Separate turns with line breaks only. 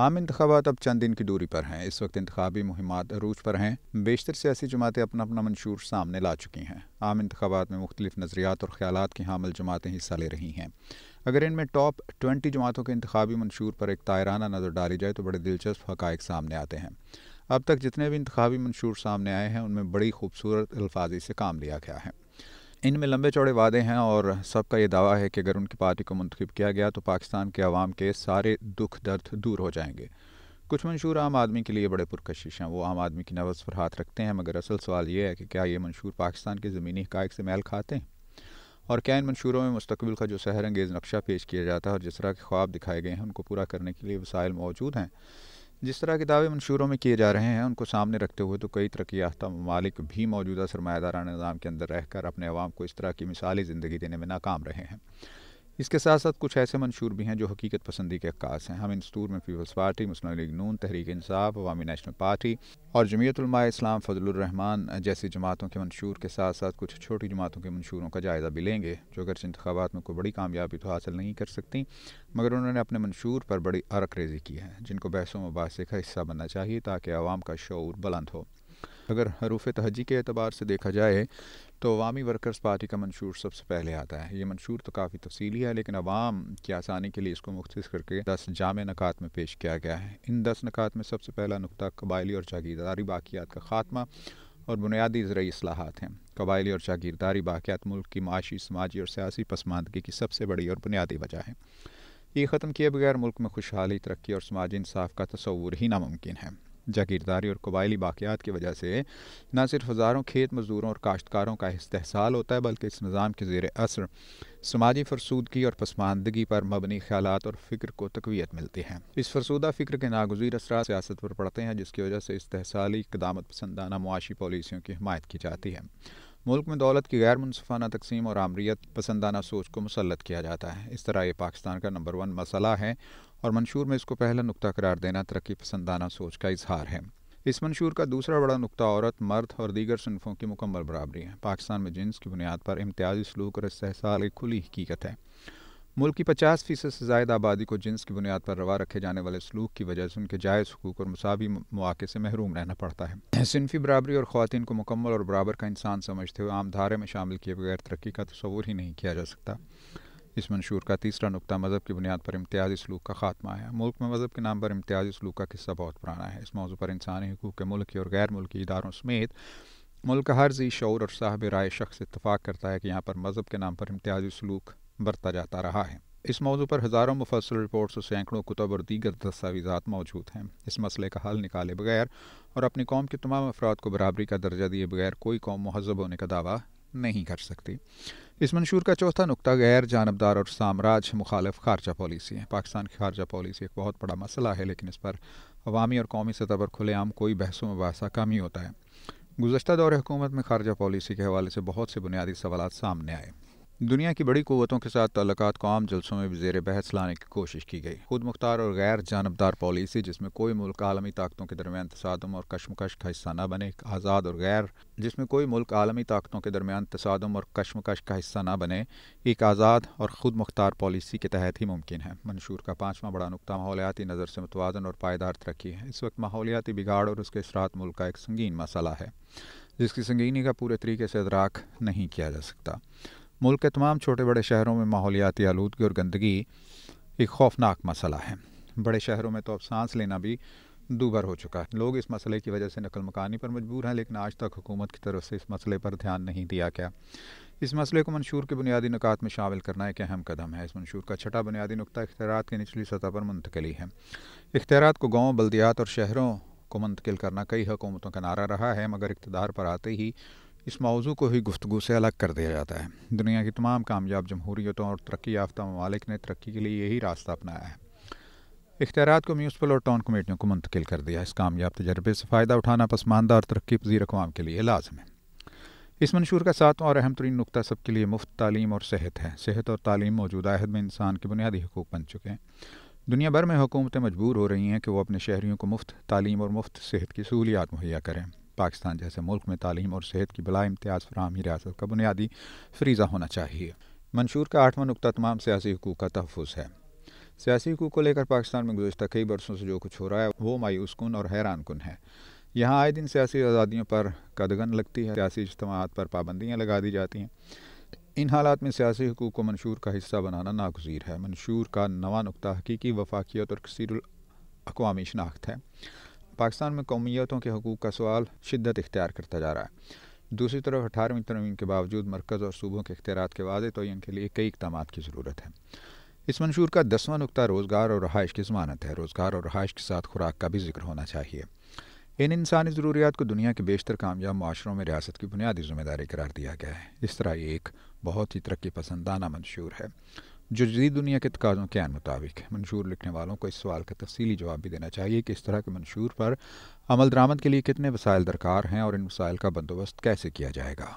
आम इंतबात अब चंद दिन की दूरी पर हैं इस वक्त इंतबी मुहिमात अरूज पर हैं बेशतर सियासी जमातें अपना अपना मंशूर सामने ला चुकी हैं आम इंतबात में मुख्तलिफ नज़रियात और ख्याल की हामल जमातें हिस्सा ले रही हैं अगर इनमें टॉप ट्वेंटी जमातों के इंतबी मंशूर पर एक तायराना नज़र डाली जाए तो बड़े दिलचस्प हक़ सामने आते हैं अब तक जितने भी इंतबी मंशूर सामने आए हैं उनमें बड़ी खूबसूरत अल्फाजी से काम लिया गया है इनमें लंबे चौड़े वादे हैं और सबका ये दावा है कि अगर उनकी पार्टी को मंतखब किया गया तो पाकिस्तान के आवाम के सारे दुख दर्द दूर हो जाएंगे कुछ मंशूर आम आदमी के लिए बड़े पुरकशिश हैं वो आम आदमी की नवस पर हाथ रखते हैं मगर असल सवाल ये है कि क्या ये मंशूर पाकिस्तान के ज़मीनी हक़ से मैल खाते हैं और क्या इन मंशूरों में मुस्तबिल का जो सहर अंगेज़ नक्शा पेश किया जाता है और जिस तरह के ख्वाब दिखाए गए हैं उनको पूरा करने के लिए वसायल मौजूद हैं जिस तरह के दावे मंशूरों में किए जा रहे हैं उनको सामने रखते हुए तो कई तरक्की याफ्ता ममालिक भी मौजूदा सरमादारा निज़ाम के अंदर रहकर अपने अवाम को इस तरह की मिसाली ज़िंदगी देने में नाकाम रहे हैं इसके साथ साथ कुछ ऐसे मंशूर भी हैं जो हकीकत पसंदी के अक्स हैं हम इंस्तूर में पीपल्स पार्टी मुस्लिम लीग नून तहरीक इंसाफ अवामी नेशनल पार्टी और जमीयतलमा इस्लाम फजलरहमान जैसी जमातों के मंशूर के साथ साथ कुछ छोटी जमातों के मंशूरों का जायज़ा भी लेंगे जो अगरचे इंतबात में कोई बड़ी कामयाबी तो हासिल नहीं कर सकती मगर उन्होंने अपने मंशूर पर बड़ी अरक रेजी की है जिनको बहसों मुबासे का हिस्सा बनना चाहिए ताकि आवाम का शौर बुलंद हो अगर हरूफ तहजी के अतबार से देखा जाए तो अवामी वर्कर्स पार्टी का मंशूर सबसे पहले आता है ये मंशूर तो काफ़ी तफसीली है लेकिन अवाम की आसानी के लिए इसको मुख्त करके दस जाम नकात में पेश किया गया है इन दस नकात में सबसे पहला नुकता कबायली और जागीरदारी बाकियात का खात्मा और बुनियादी ज़रिए असलाहत हैं कबायली और जागीरदारी बाकियात मुल्क की माशी समाजी और सियासी पसमानदगी की सबसे बड़ी और बुनियादी वजह है ये ख़त्म किए बगैर मुल्क में खुशहाली तरक्की और समाजी इंसाफ का तस्वूर ही नामुमकिन है जागीरदारी और कबायली बाक़ियात की वजह से न सिर्फ हज़ारों खेत मजदूरों और काश्तकारों का इस्तेसाल होता है बल्कि इस निज़ाम के ज़ेर असर समाजी फरसूदगी और पसमानदगी पर मबनी ख्याल और फ़िक्र को तकवीत मिलती है इस फरसूदा फ़िक्र के नागजीर असरा सियासत पर पड़ते हैं जिसकी वजह से इस्तेसाली इकदामत पसंदाना मुआशी पॉलिसियों की हमायत की जाती है मुल्क में दौलत की गैर मुनफाना तकसीम और आमरीत पसंदाना सोच को मुसलत किया जाता है इस तरह ये पाकिस्तान का नंबर वन मसला है और मंशूर में इसको पहला नुकता करार देना तरक्की पसंदाना सोच का इजहार है इस मंशूर का दूसरा बड़ा नुकता औरत मर्द और दीगर सनफ़ों की मुकम्मल बराबरी है पाकिस्तान में जिन्स की बुनियाद पर इम्तियाजी सलूक और इस्तेसाल एक खुली हकीकत है मुल्क की पचास फीसद से ज़ायद आबादी को जिन्स की बुनियाद पर रवा रखे जाने वाले सलूक की वजह से उनके जायज़ हकूक और मसावी मौक़े से महरूम रहना पड़ता है सिनफी बराबरी और ख़वान को मुकम्मल और बराबर का इंसान समझते हुए आम धारे में शामिल किए बगैर तरक्की का तस्वूर ही नहीं किया जा सकता इस मंशूर का तीसरा नुकता मज़हब की बुनियाद पर इम्तियाजी सलूक का खात्मा है मुल्क में मज़हब के नाम पर इम्तियाजी सलूक का किस्सा बहुत पुराना है इस मौजू पर इंसानी हकूक़ के मुल्क और गैर मुल्की इदारों समेत मुल्क हर जी शौर और साहब राय शख्स इतफाक़ करता है कि यहाँ पर मज़हब के नाम पर इम्तियाजी सलूक बरता जाता रहा है इस मौजू पर हज़ारों मुफसल रिपोर्ट्स और सैकड़ों कुतब और दीगर दस्तावेजा मौजूद हैं इस मसले का हल निकाले बगैर और अपनी कौम के तमाम अफराद को बराबरी का दर्जा दिए बगैर कोई कौम महजब होने का दावा नहीं कर सकती इस मंशूर का चौथा नुकता गैर जानबदार और साम्राज्य मुखालफ खारजा पॉलिसी है पाकिस्तान की खारजा पॉलिसी एक बहुत बड़ा मसला है लेकिन इस पर अवामी और कौमी सतह पर खुलेआम कोई बहसों मुबासा कम ही होता है गुजशत दौर हुकूमत में खारजा पॉलिसी के हवाले से बहुत से बुनियादी सवाल सामने आए दुनिया की बड़ी कुतों के साथ तल्लक को आम जलसों में भी जेर बहस लाने की कोशिश की गई खुद मुख्तार और गैर जानबदार पॉलिसी जिसमें कोई मुल्क आलमी ताकतों के दरमियान तसादम और कशमकश का हिस्सा न बने आज़ाद और गैर जिसमें कोई मुल्क आलमी ताकतों के दरमियान तसादम और कशमकश का हिस्सा न बने एक आज़ाद और ख़ुद मुख्तार पॉलिसी के तहत ही मुमकिन है मंशूर का पाँचवा बड़ा नुकता माहौलियाती नज़र से मुतवाजन और पायदार तरक्की है इस वक्त माहौलियाती बिगाड़ और उसके असरात मुल्क का एक संगीन मसला है जिसकी संगीनी का पूरे तरीके से अदराक नहीं किया जा सकता मुल्क के तमाम छोटे बड़े शहरों में माहौलियाती आलूदगी और गंदगी एक खौफनाक मसला है बड़े शहरों में तो अब सांस लेना भी दूभर हो चुका है लोग इस मसले की वजह से नकल मकानी पर मजबूर हैं लेकिन आज तक हुकूमत की तरफ से इस मसले पर ध्यान नहीं दिया गया इस मसले को मंशूर के बुनियादी नकात में शामिल करना एक अहम कदम है इस मंशूर का छठा बुनियादी नुकता इख्तियार की निचली सतह पर मुंतकली है इख्तियार को गाँव बल्दियात और शहरों को मुंतकिल करना कई हुकूमतों का नारा रहा है मगर इकतदार पर आते ही इस मौजू को ही गुफ्तु से अलग कर दिया जाता है दुनिया की तमाम कामयाब जमहूरीतों और तरक्की याफ्ता ममालिक ने तरक्की के लिए यही रास्ता अपनाया है इख्तियार को म्यूनसिपल और टाउन कमेटियों को मुंतकिल कर दिया इस कामयाब तजर्बे से फ़ायदा उठाना पसमानदा और तरक्की पजीर अकवाम के लिए लाजम है इस मंशूर का सातवा और अहम तरीन नुकता सबके लिए मुफ्त तालीम और सेहत है सेहत और तालीम मौजूदा अहद में इंसान के बुनियादी हकूक़ बन चुके हैं दुनिया भर में हुकूमतें मजबूर हो रही हैं कि वो अपने शहरीों को मुफ्त तालीम और मुफ्त सेहत की सहूलियात मुहैया करें पाकिस्तान जैसे मुल्क में तालीम और सेहत की बला इम्तियाज़ फ्राहमी रियासत का बुनियादी फरीज़ा होना चाहिए मंशूर का आठवां नुकता तमाम सियासी हकूक का तहफ़ है सियासी हकूक को लेकर पाकिस्तान में गुजशत कई बरसों से जो कुछ हो रहा है वो मायूस कन और हैरान कन है यहाँ आए दिन सियासी आज़ादियों पर कदगन लगती है सियासी इज्तम पर पाबंदियाँ लगा दी जाती हैं इन हालात में सियासी हकूक को मंशूर का हिस्सा बनाना नागजीर है मंशूर का नवा नुकता हकीकी वफाकियत और कसीरअवी शनाख्त है पाकिस्तान में कौमीतों के हकूक़ का सवाल शिद्दत इख्तियार करता जा रहा है दूसरी तरफ अठारहवीं तरवीन के बावजूद मरकज़ और सूबों के अख्तियार के वादे तोयन के लिए कई इकदाम की ज़रूरत है इस मंशूर का दसवां नुकता रोज़गार और रहाइश की ज़मानत है रोज़गार और रहाइश के साथ खुराक का भी जिक्र होना चाहिए इन इंसानी ज़रूरियात को दुनिया के बेशतर कामयाब माशरों में रियासत की बुनियादी जिम्मेदारी करार दिया गया है इस तरह ये एक बहुत ही तरक्की पसंदाना मंशूर है जो जदीद दुनिया के तकाज़ों के आन मुताबिक मंशूर लिखने वालों को इस सवाल का तफसीली जवाब भी देना चाहिए कि इस तरह के मंशूर पर अमल दरामद के लिए कितने वसाइल दरकार हैं और इन वसायल का बंदोबस्त कैसे किया जाएगा